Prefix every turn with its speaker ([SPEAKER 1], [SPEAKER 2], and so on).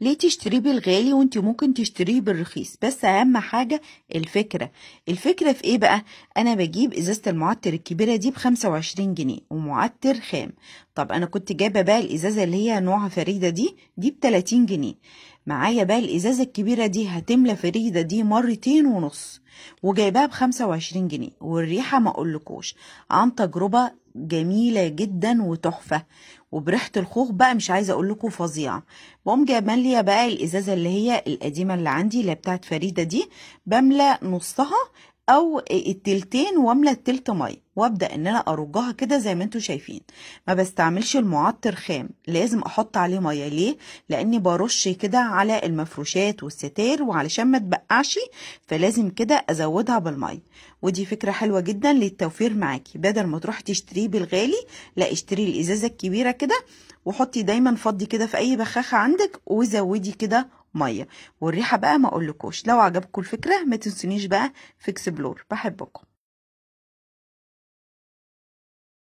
[SPEAKER 1] ليه تشتريه بالغالي وانت ممكن تشتريه بالرخيص بس اهم حاجة الفكرة الفكرة في ايه بقى انا بجيب ازازة المعطر الكبيرة دي بخمسة وعشرين جنيه ومعطر خام طب انا كنت جايبة بقى الازازة اللي هي نوعها فريدة دي دي بتلاتين جنيه معايا بقى الازازة الكبيرة دي هتملى فريدة دي مرتين ونص وجايباها بخمسة وعشرين جنيه والريحة ما اقولكوش عن تجربة جميله جدا وتحفه وبريحه الخوخ بقى مش عايزه اقول لكم فظيعه بقوم جايبه بقى الازازه اللي هي القديمه اللي عندي اللي بتاعت فريده دي بملى نصها او التلتين واملى التلت ميه وابدا ان انا ارجها كده زي ما انتم شايفين ما بستعملش المعطر خام لازم احط عليه ميه ليه لاني برش كده على المفروشات والستار وعلشان ما تبقعش فلازم كده ازودها بالميه ودي فكره حلوه جدا للتوفير معاكي بدل ما تروحي تشتريه بالغالي لا اشتري الازازه الكبيره كده وحطي دايما فضي كده في اي بخاخه عندك وزودي كده ميه والريحه بقى ما اقولكوش لو عجبكم الفكره ما
[SPEAKER 2] تنسونيش بقى في اكسبلور بحبكم